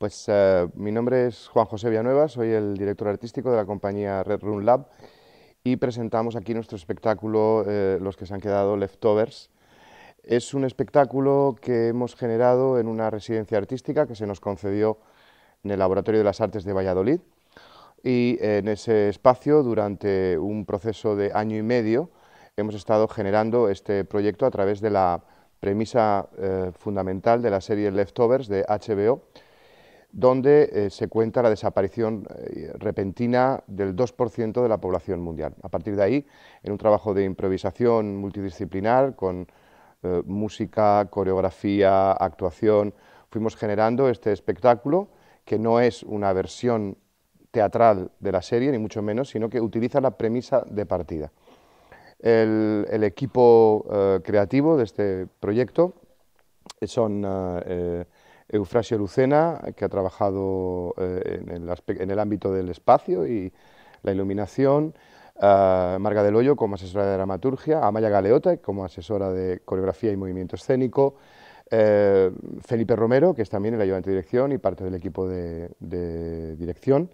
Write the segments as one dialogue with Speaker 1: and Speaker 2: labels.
Speaker 1: Pues eh, mi nombre es Juan José Villanueva, soy el director artístico de la compañía Red Room Lab y presentamos aquí nuestro espectáculo eh, Los que se han quedado leftovers. Es un espectáculo que hemos generado en una residencia artística que se nos concedió en el Laboratorio de las Artes de Valladolid y eh, en ese espacio durante un proceso de año y medio hemos estado generando este proyecto a través de la premisa fundamental de la serie Leftovers de HBO donde eh, se cuenta la desaparición eh, repentina del 2% de la población mundial. A partir de ahí, en un trabajo de improvisación multidisciplinar con eh, música, coreografía, actuación, fuimos generando este espectáculo que no es una versión teatral de la serie, ni mucho menos, sino que utiliza la premisa de partida. El, el equipo creativo de este proyecto son Eufrasio Lucena, que ha trabajado eh, en, el ámbito del espacio y la iluminación, ah, Marga del Hoyo como asesora de dramaturgia, Amaya Galeota como asesora de coreografía y movimiento escénico, eh, Felipe Romero, que es también el ayudante de dirección y parte del equipo de dirección,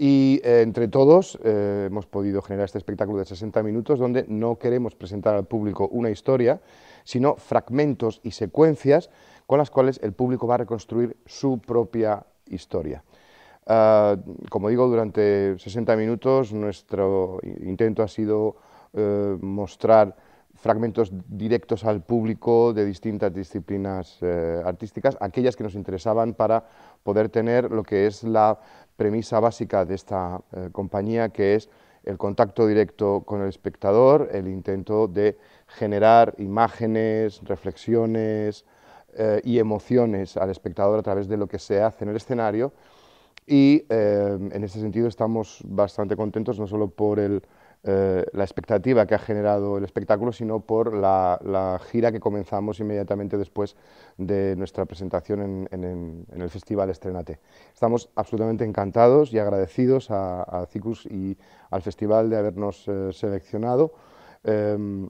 Speaker 1: y eh, entre todos eh, hemos podido generar este espectáculo de 60 minutos donde no queremos presentar al público una historia, sino fragmentos y secuencias con las cuales el público va a reconstruir su propia historia. Ah, como digo, durante 60 minutos nuestro intento ha sido eh, mostrar fragmentos directos al público de distintas disciplinas artísticas, aquellas que nos interesaban para poder tener lo que es la premisa básica de esta eh, compañía, que es el contacto directo con el espectador, el intento de generar imágenes, reflexiones eh, y emociones al espectador a través de lo que se hace en el escenario. Y eh, en ese sentido estamos bastante contentos, no solo por el eh, la expectativa que ha generado el espectáculo, sino por la, gira que comenzamos inmediatamente después de nuestra presentación en, el Festival Estrenate. Estamos absolutamente encantados y agradecidos a, CICUS y al festival de habernos eh, seleccionado. Em,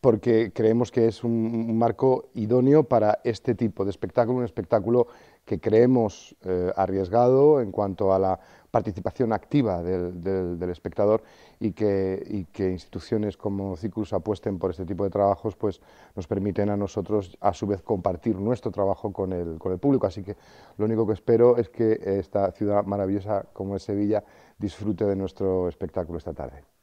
Speaker 1: porque creemos que es un, marco idóneo para este tipo de espectáculo, un espectáculo que creemos eh, arriesgado en cuanto a la participación activa del, espectador y que, que, instituciones como Cicus apuesten por este tipo de trabajos, pues nos permiten a nosotros a su vez compartir nuestro trabajo con el, con el público. Así que lo único que espero es que esta ciudad maravillosa como es Sevilla disfrute de nuestro espectáculo esta tarde.